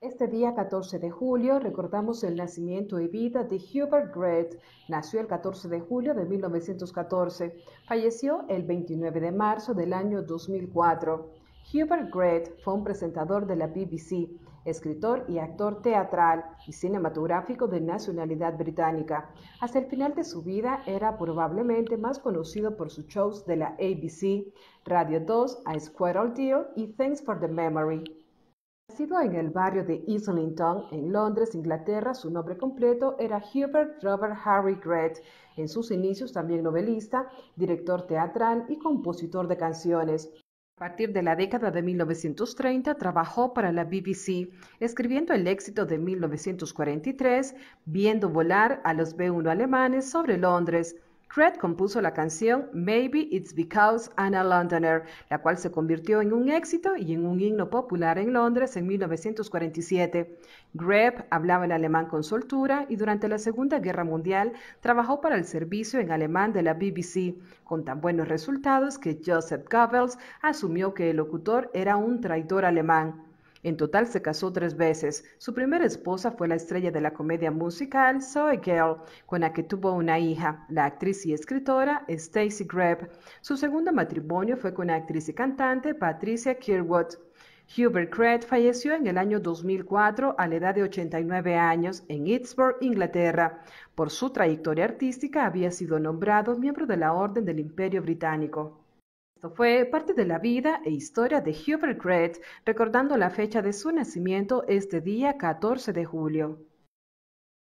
Este día 14 de julio recordamos el nacimiento y vida de Hubert Grant. Nació el 14 de julio de 1914, falleció el 29 de marzo del año 2004. Hubert Grant fue un presentador de la BBC, escritor y actor teatral y cinematográfico de nacionalidad británica. Hasta el final de su vida era probablemente más conocido por sus shows de la ABC, Radio 2, A Squirrel Deal y Thanks for the Memory. Nacido en el barrio de Islington, en Londres, Inglaterra, su nombre completo era Hubert Robert Harry Grett, En sus inicios también novelista, director teatral y compositor de canciones. A partir de la década de 1930 trabajó para la BBC, escribiendo el éxito de 1943, viendo volar a los B-1 alemanes sobre Londres. Cred compuso la canción Maybe It's Because I'm a Londoner, la cual se convirtió en un éxito y en un himno popular en Londres en 1947. Greb hablaba el alemán con soltura y durante la Segunda Guerra Mundial trabajó para el servicio en alemán de la BBC, con tan buenos resultados que Joseph Goebbels asumió que el locutor era un traidor alemán. En total se casó tres veces. Su primera esposa fue la estrella de la comedia musical Zoe Girl, con la que tuvo una hija, la actriz y escritora Stacy Greb. Su segundo matrimonio fue con la actriz y cantante Patricia Kirwood. Hubert Cred falleció en el año 2004 a la edad de 89 años en Pittsburgh, Inglaterra. Por su trayectoria artística había sido nombrado miembro de la Orden del Imperio Británico fue parte de la vida e historia de Hubert Gregg, recordando la fecha de su nacimiento este día 14 de julio.